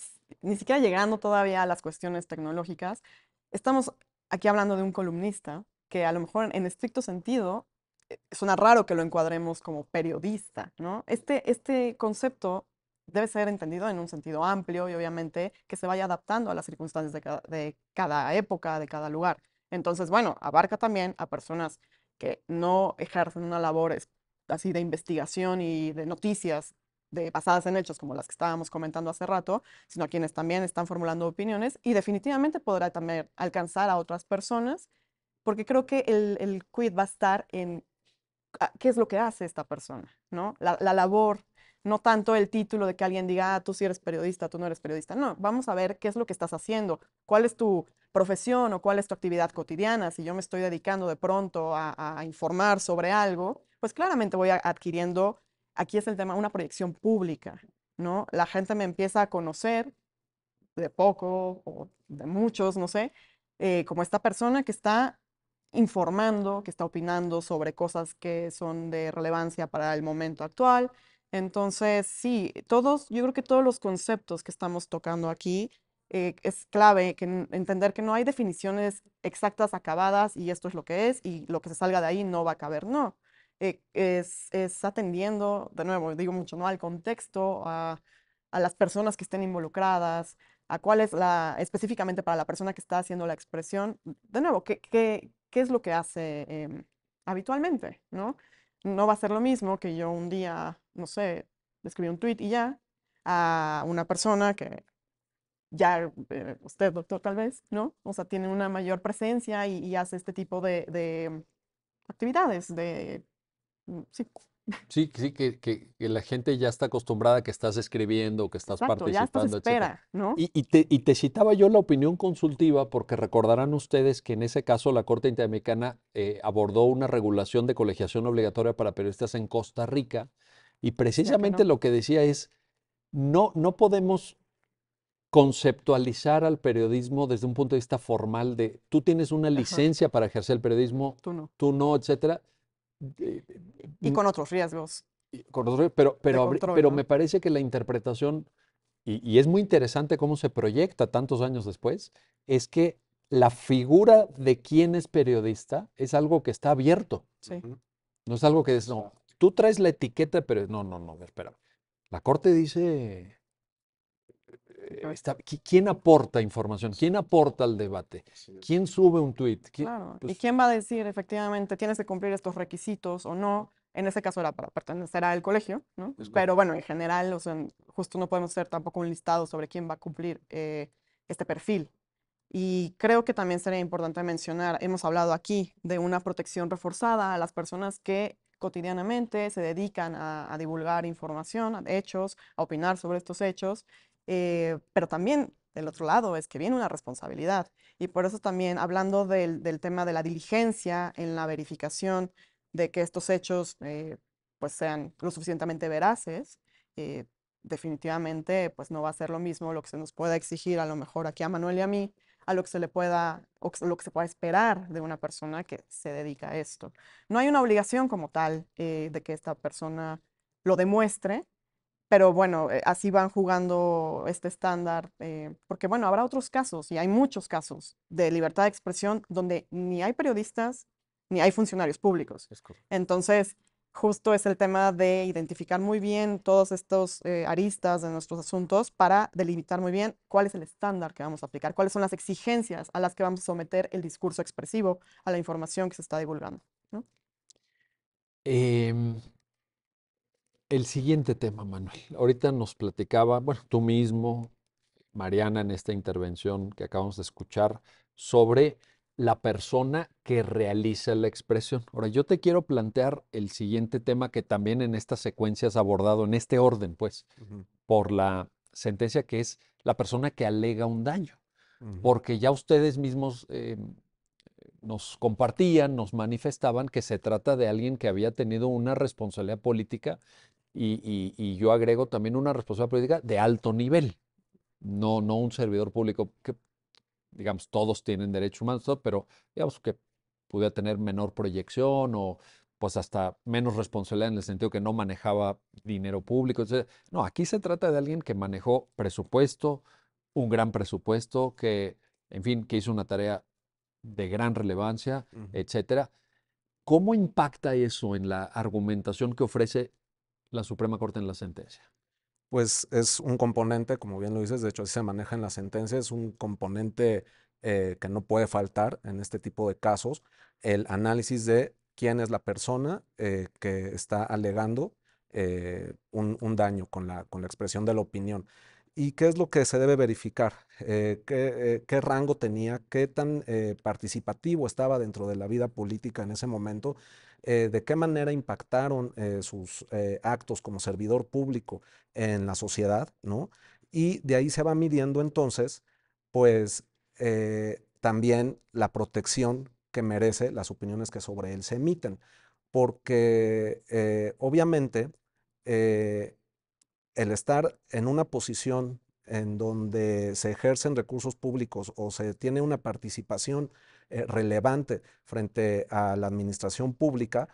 siquiera llegando todavía a las cuestiones tecnológicas, estamos aquí hablando de un columnista que a lo mejor en estricto sentido eh, suena raro que lo encuadremos como periodista, ¿no? Este, este concepto debe ser entendido en un sentido amplio y obviamente que se vaya adaptando a las circunstancias de de cada época, de cada lugar. Entonces, bueno, abarca también a personas que no ejercen una labor así de investigación y de noticias de basadas en hechos como las que estábamos comentando hace rato, sino a quienes también están formulando opiniones y definitivamente podrá también alcanzar a otras personas, porque creo que el, el quid va a estar en ah, qué es lo que hace esta persona, ¿no? La, la labor no tanto el título de que alguien diga, ah, tú sí eres periodista, tú no eres periodista. No, vamos a ver qué es lo que estás haciendo, cuál es tu profesión o cuál es tu actividad cotidiana. Si yo me estoy dedicando de pronto a, informar sobre algo, pues claramente voy adquiriendo, aquí es el tema, una proyección pública, ¿no? La gente me empieza a conocer de poco o de muchos, no sé, eh, como esta persona que está informando, que está opinando sobre cosas que son de relevancia para el momento actual, entonces, sí, todos, yo creo que todos los conceptos que estamos tocando aquí eh, es clave entender que no hay definiciones exactas, acabadas, y esto es lo que es, y lo que se salga de ahí no va a caber, no. Eh, es, atendiendo, de nuevo, digo mucho, ¿no? Al contexto, a, las personas que estén involucradas, a cuál es la, específicamente para la persona que está haciendo la expresión, de nuevo, ¿qué, es lo que hace em, habitualmente, ¿no? No va a ser lo mismo que yo un día no sé, escribí un tweet y ya, a una persona que ya eh, usted, doctor, tal vez, ¿no? O sea, tiene una mayor presencia y, hace este tipo de, actividades, de... Mm, sí. Sí, que, que, la gente ya está acostumbrada a que estás escribiendo, que estás participando, ya Y, y, te, citaba yo la opinión consultiva porque recordarán ustedes que en ese caso la Corte Interamericana eh, abordó una regulación de colegiación obligatoria para periodistas en Costa Rica y precisamente lo que decía es, no, no podemos conceptualizar al periodismo desde un punto de vista formal de tú tienes una licencia para ejercer el periodismo, tú no, tú etcétera. Eh, mm, y con otros riesgos. Con otros, pero pero, pero me parece que la interpretación, y, y es muy interesante cómo se proyecta tantos años después, es que la figura de quién es periodista es algo que está abierto. No es algo que es, no, tú traes la etiqueta, pero no, no, no, espera. La corte dice, eh, está, ¿quién aporta información? ¿Quién aporta al debate? ¿Quién sube un tuit? Claro. ¿Y pues quién va a decir efectivamente tienes que cumplir estos requisitos o no? En ese caso era para pertenecer al colegio, ¿no? pero bueno, en general, o sea, justo no podemos hacer tampoco un listado sobre quién va a cumplir eh, este perfil. Y creo que también sería importante mencionar, hemos hablado aquí de una protección reforzada a las personas que cotidianamente se dedican a, divulgar información, a hechos, a opinar sobre estos hechos, eh, pero también del otro lado es que viene una responsabilidad. Y por eso también, hablando del, tema de la diligencia en la verificación de que estos hechos eh, pues sean lo suficientemente veraces, eh, definitivamente pues no va a ser lo mismo lo que se nos pueda exigir a lo mejor aquí a Manuel y a mí a lo que se le pueda o lo que se pueda esperar de una persona que se dedica a esto. No hay una obligación como tal eh, de que esta persona lo demuestre, pero bueno, eh, así van jugando este estándar, eh, porque bueno, habrá otros casos y hay muchos casos de libertad de expresión donde ni hay periodistas ni hay funcionarios públicos. Entonces, justo es el tema de identificar muy bien todos estos eh, aristas de nuestros asuntos para delimitar muy bien cuál es el estándar que vamos a aplicar, cuáles son las exigencias a las que vamos a someter el discurso expresivo a la información que se está divulgando. Em, el siguiente tema, Manuel. Ahorita nos platicaba, bueno, tú mismo, Mariana, en esta intervención que acabamos de escuchar, sobre la persona que realiza la expresión. Ahora, yo te quiero plantear el siguiente tema que también en esta secuencia es abordado, en este orden, pues, por la sentencia que es la persona que alega un daño. Porque ya ustedes mismos eh, nos compartían, nos manifestaban que se trata de alguien que había tenido una responsabilidad política y, yo agrego también una responsabilidad política de alto nivel, no, no un servidor público digamos, todos tienen derecho humanos, pero digamos que pudiera tener menor proyección o pues hasta menos responsabilidad en el sentido que no manejaba dinero público. entonces no, aquí se trata de alguien que manejó presupuesto, un gran presupuesto, que, en fin, que hizo una tarea de gran relevancia, etcétera. ¿Cómo impacta eso en la argumentación que ofrece la Suprema Corte en la sentencia? pues es un componente, como bien lo dices, de hecho así se maneja en la sentencia, es un componente eh, que no puede faltar en este tipo de casos, el análisis de quién es la persona eh, que está alegando eh, un, daño con la, con la expresión de la opinión. ¿Y qué es lo que se debe verificar? ¿qué, rango tenía? ¿Qué tan participativo estaba dentro de la vida política en ese momento? Eh, de qué manera impactaron eh, sus eh, actos como servidor público en la sociedad, ¿no? Y de ahí se va midiendo entonces, pues, también la protección que merece las opiniones que sobre él se emiten, porque obviamente el estar en una posición en donde se ejercen recursos públicos o se tiene una participación eh, relevante frente a la administración pública,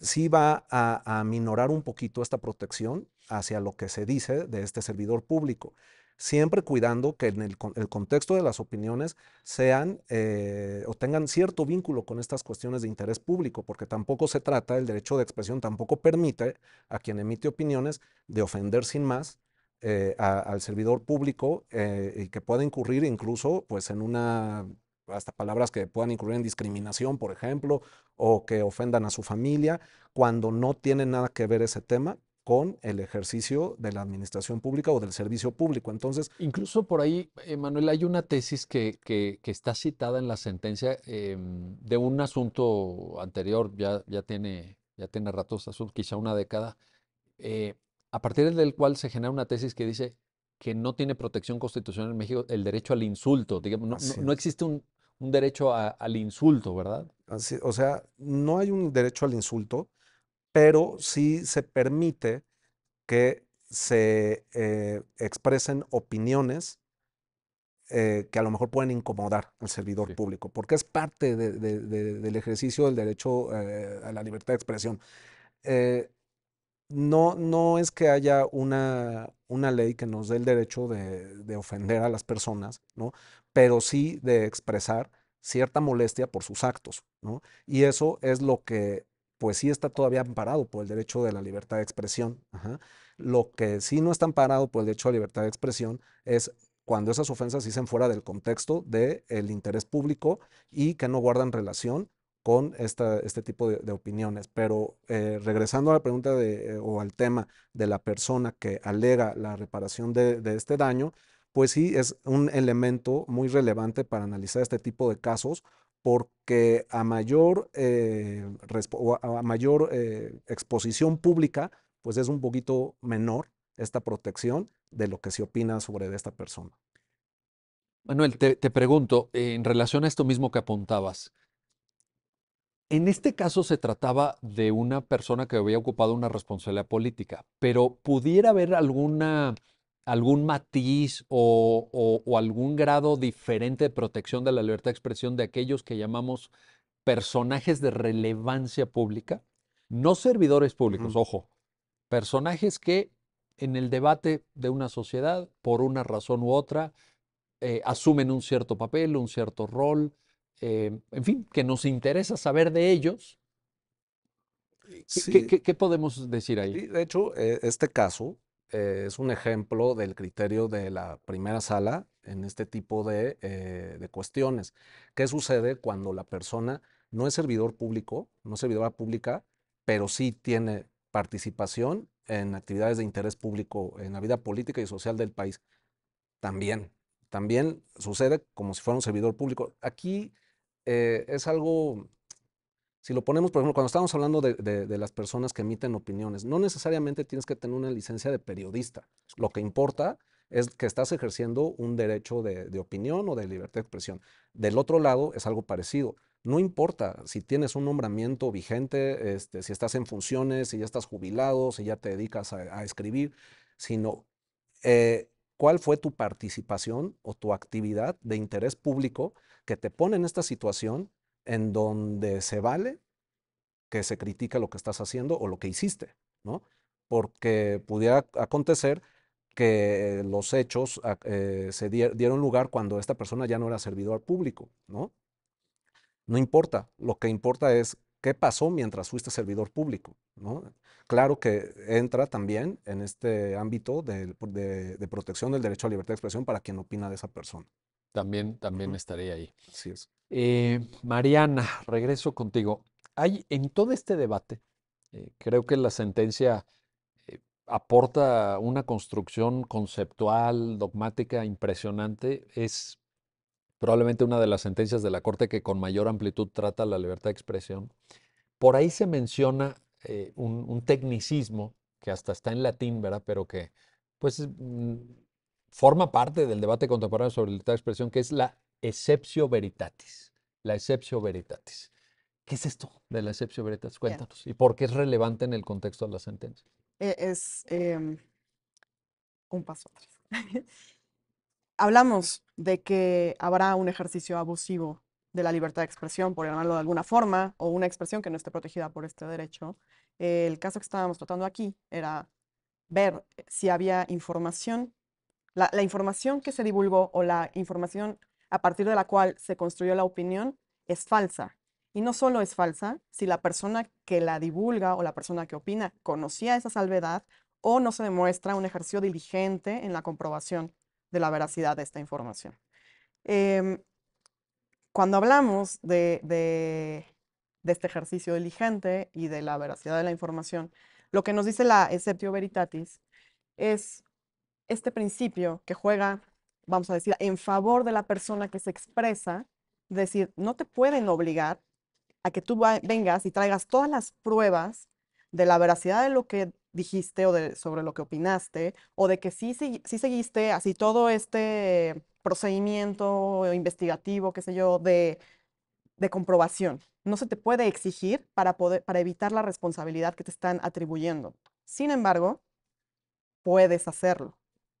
sí va a, minorar un poquito esta protección hacia lo que se dice de este servidor público siempre cuidando que en el, contexto de las opiniones sean eh, o tengan cierto vínculo con estas cuestiones de interés público, porque tampoco se trata, el derecho de expresión tampoco permite a quien emite opiniones de ofender sin más eh, al servidor público y que pueda incurrir incluso pues, en una hasta palabras que puedan incluir en discriminación, por ejemplo, o que ofendan a su familia, cuando no tiene nada que ver ese tema con el ejercicio de la administración pública o del servicio público. Entonces, incluso por ahí, Manuel, hay una tesis que, está citada en la sentencia em, de un asunto anterior, ya, ya, tiene, ya tiene ratos, quizá una década, eh, a partir del cual se genera una tesis que dice, que no tiene protección constitucional en México, el derecho al insulto. no, existe un, derecho al insulto, ¿verdad? o sea, no hay un derecho al insulto, pero sí se permite que se eh, expresen opiniones eh, que a lo mejor pueden incomodar al servidor público, porque es parte del ejercicio del derecho eh, a la libertad de expresión. no, no es que haya una una ley que nos dé el derecho de, ofender a las personas, Pero sí de expresar cierta molestia por sus actos, Y eso es lo que, pues sí está todavía amparado por el derecho de la libertad de expresión. Lo que sí no está amparado por el derecho a la libertad de expresión es cuando esas ofensas se hacen fuera del contexto del interés público y que no guardan relación con este tipo de, opiniones. Pero eh, regresando a la pregunta de, eh, o al tema de la persona que alega la reparación de, este daño, pues sí es un elemento muy relevante para analizar este tipo de casos porque a mayor, eh, a mayor exposición pública, pues es un poquito menor esta protección de lo que se opina sobre esta persona. Manuel, te pregunto, en relación a esto mismo que apuntabas, en este caso se trataba de una persona que había ocupado una responsabilidad política, pero pudiera haber alguna, algún matiz o, algún grado diferente de protección de la libertad de expresión de aquellos que llamamos personajes de relevancia pública, no servidores públicos, ojo, personajes que en el debate de una sociedad, por una razón u otra, eh, asumen un cierto papel, un cierto rol, eh, en fin, que nos interesa saber de ellos. ¿Qué, podemos decir ahí? de hecho, eh, este caso eh, es un ejemplo del criterio de la primera sala en este tipo de, de cuestiones. ¿Qué sucede cuando la persona no es servidor público, no es servidora pública, pero sí tiene participación en actividades de interés público en la vida política y social del país. También, también sucede como si fuera un servidor público. Aquí eh, es algo, si lo ponemos, por ejemplo, cuando estamos hablando de, las personas que emiten opiniones, no necesariamente tienes que tener una licencia de periodista. Lo que importa es que estás ejerciendo un derecho de, opinión o de libertad de expresión. Del otro lado es algo parecido. No importa si tienes un nombramiento vigente, este, si estás en funciones, si ya estás jubilado, si ya te dedicas a, escribir, sino eh, cuál fue tu participación o tu actividad de interés público que te pone en esta situación en donde se vale que se critique lo que estás haciendo o lo que hiciste, ¿no? Porque pudiera acontecer que los hechos ah, eh, se dieron lugar cuando esta persona ya no era servidor público, ¿no? No importa, lo que importa es qué pasó mientras fuiste servidor público. ¿no? Claro que entra también en este ámbito de, protección del derecho a libertad de expresión para quien opina de esa persona. También, también ahí. Así es. Eh, Mariana, regreso contigo. Hay en todo este debate, eh, creo que la sentencia eh, aporta una construcción conceptual, dogmática impresionante. Es probablemente una de las sentencias de la Corte que con mayor amplitud trata la libertad de expresión, por ahí se menciona eh, un, tecnicismo que hasta está en latín, ¿verdad? Pero que pues mm, forma parte del debate contemporáneo sobre libertad de expresión, que es la exceptio veritatis. La exceptio veritatis. ¿Qué es esto de la exceptio veritatis? Cuéntanos. ¿Y por qué es relevante en el contexto de la sentencia? E, es em, un paso atrás. hablamos de que habrá un ejercicio abusivo de la libertad de expresión, por llamarlo de alguna forma, o una expresión que no esté protegida por este derecho. El caso que estábamos tratando aquí era ver eh, si había información, la, información que se divulgó o la información a partir de la cual se construyó la opinión es falsa. Y no solo es falsa, si la persona que la divulga o la persona que opina conocía esa salvedad o no se demuestra un ejercicio diligente en la comprobación de la veracidad de esta información. Em, cuando hablamos de, de, este ejercicio diligente y de la veracidad de la información, lo que nos dice la Exceptio Veritatis es este principio que juega, vamos a decir, en favor de la persona que se expresa, es decir, no te pueden obligar a que tú vengas y traigas todas las pruebas de la veracidad de lo que dijiste o sobre lo que opinaste, o de que sí, sí, seguiste así todo este procedimiento investigativo, qué sé yo, de, comprobación. No se te puede exigir para, poder, para evitar la responsabilidad que te están atribuyendo. Sin embargo, puedes hacerlo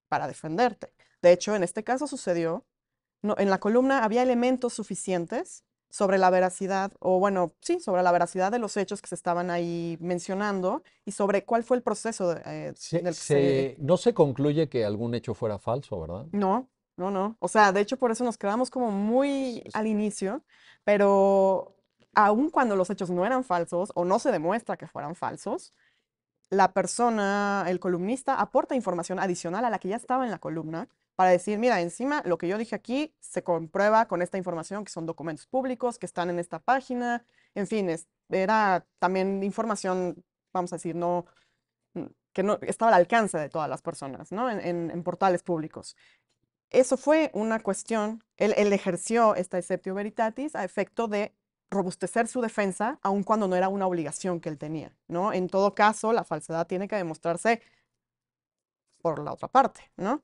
para defenderte. De hecho, en este caso sucedió, en la columna había elementos suficientes sobre la veracidad, o bueno, sí, sobre la veracidad de los hechos que se estaban ahí mencionando y sobre cuál fue el proceso eh, el que No se concluye que algún hecho fuera falso, ¿verdad? No, no, no. O sea, de hecho por eso nos quedamos como muy al inicio, pero aun cuando los hechos no eran falsos o no se demuestra que fueran falsos, la persona, el columnista, aporta información adicional a la que ya estaba en la columna para decir, mira, encima lo que yo dije aquí se comprueba con esta información, que son documentos públicos, que están en esta página, en fin, era también información, vamos a decir, no, mm, que no estaba al alcance de todas las personas, ¿no? En, portales públicos. Eso fue una cuestión, él, él ejerció esta exceptio veritatis a efecto de robustecer su defensa, aun cuando no era una obligación que él tenía, ¿no? En todo caso, la falsedad tiene que demostrarse por la otra parte, ¿no?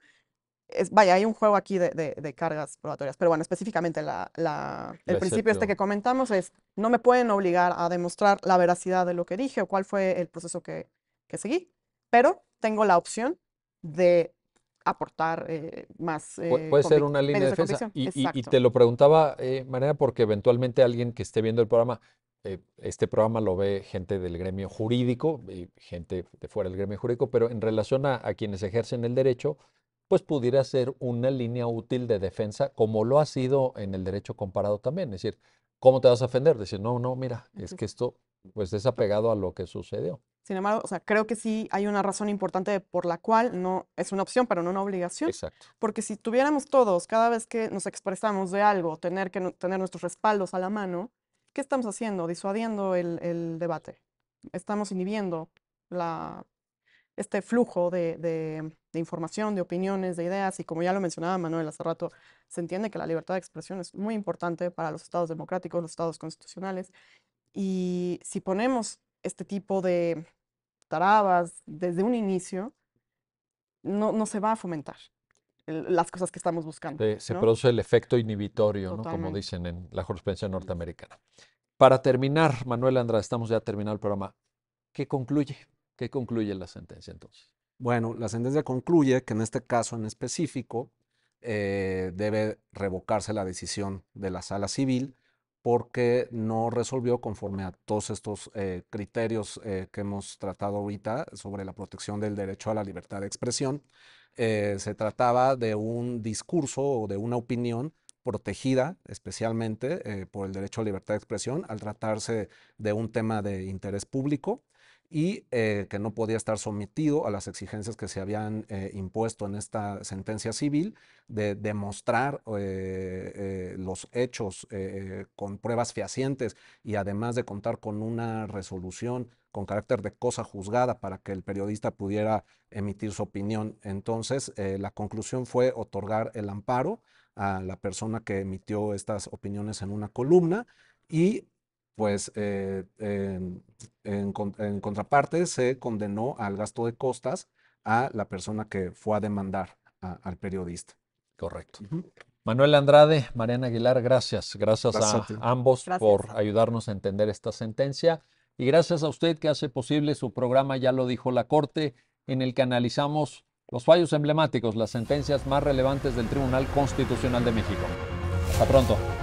vaya, hay un juego aquí de, cargas probatorias, pero bueno, específicamente el principio este que comentamos es, no me pueden obligar a demostrar la veracidad de lo que dije o cuál fue el proceso que, seguí, pero tengo la opción de aportar eh, más. Eh, puede ser una línea de defensa. Y, te lo preguntaba, eh, porque eventualmente alguien que esté viendo el programa, eh, este programa lo ve gente del gremio jurídico, y eh, gente de fuera del gremio jurídico, pero en relación a, a quienes ejercen el derecho, pues pudiera ser una línea útil de defensa, como lo ha sido en el derecho comparado también. Es decir, ¿cómo te vas a ofender? Decir, no, no, mira, es que esto pues es apegado a lo que sucedió. Sin embargo, o sea, creo que sí hay una razón importante por la cual no es una opción, pero no una obligación. Exacto. Porque si tuviéramos todos, cada vez que nos expresamos de algo, tener que tener nuestros respaldos a la mano, ¿qué estamos haciendo? Disuadiendo el, debate. Estamos inhibiendo este flujo de información, de opiniones, de ideas, y como ya lo mencionaba Manuel hace rato, se entiende que la libertad de expresión es muy importante para los estados democráticos, los estados constitucionales, y si ponemos este tipo de tarabas desde un inicio, no, no se va a fomentar las cosas que estamos buscando. se produce el efecto inhibitorio, como dicen en la jurisprudencia norteamericana. Para terminar, Manuel Andrade, estamos ya terminando el programa. ¿Qué concluye? ¿Qué concluye la sentencia entonces? Bueno, la sentencia concluye que en este caso en específico eh, debe revocarse la decisión de la sala civil porque no resolvió conforme a todos estos eh, criterios eh, que hemos tratado ahorita sobre la protección del derecho a la libertad de expresión. se trataba de un discurso o de una opinión protegida especialmente por el derecho a la libertad de expresión al tratarse de un tema de interés público y eh, que no podía estar sometido a las exigencias que se habían eh, impuesto en esta sentencia civil de demostrar eh, los hechos con pruebas fehacientes y además de contar con una resolución con carácter de cosa juzgada para que el periodista pudiera emitir su opinión. Entonces, la conclusión fue otorgar el amparo a la persona que emitió estas opiniones en una columna y pues eh, en, contraparte se condenó al gasto de costas a la persona que fue a demandar al periodista. Correcto. Manuel Andrade, Mariana Aguilar, gracias. Gracias, a, ambos por ayudarnos a entender esta sentencia. Y gracias a usted que hace posible su programa, ya lo dijo la Corte, en el que analizamos los fallos emblemáticos, las sentencias más relevantes del Tribunal Constitucional de México. Hasta pronto.